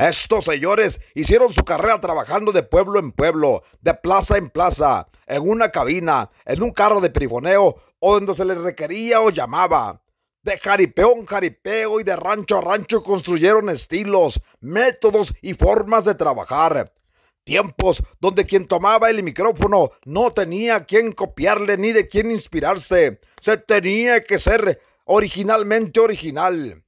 Estos señores hicieron su carrera trabajando de pueblo en pueblo, de plaza en plaza, en una cabina, en un carro de perifoneo o donde se les requería o llamaba. De jaripeo en jaripeo y de rancho a rancho construyeron estilos, métodos y formas de trabajar. Tiempos donde quien tomaba el micrófono no tenía quien copiarle ni de quien inspirarse. Se tenía que ser originalmente original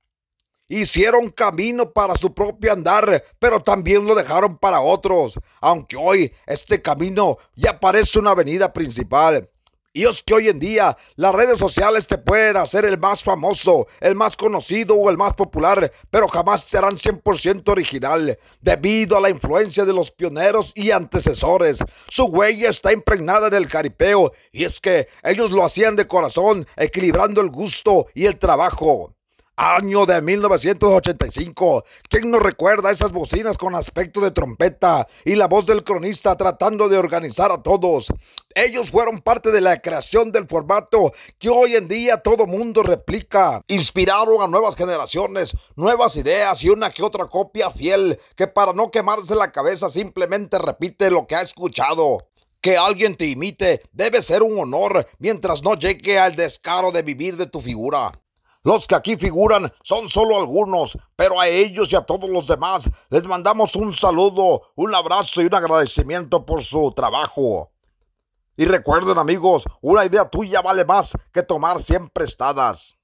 hicieron camino para su propio andar, pero también lo dejaron para otros, aunque hoy este camino ya parece una avenida principal. Y es que hoy en día las redes sociales te pueden hacer el más famoso, el más conocido o el más popular, pero jamás serán 100% original, debido a la influencia de los pioneros y antecesores. Su huella está impregnada en el caripeo, y es que ellos lo hacían de corazón, equilibrando el gusto y el trabajo año de 1985. ¿Quién no recuerda esas bocinas con aspecto de trompeta y la voz del cronista tratando de organizar a todos? Ellos fueron parte de la creación del formato que hoy en día todo mundo replica. Inspiraron a nuevas generaciones, nuevas ideas y una que otra copia fiel que para no quemarse la cabeza simplemente repite lo que ha escuchado. Que alguien te imite debe ser un honor mientras no llegue al descaro de vivir de tu figura. Los que aquí figuran son solo algunos, pero a ellos y a todos los demás les mandamos un saludo, un abrazo y un agradecimiento por su trabajo. Y recuerden amigos, una idea tuya vale más que tomar siempre prestadas.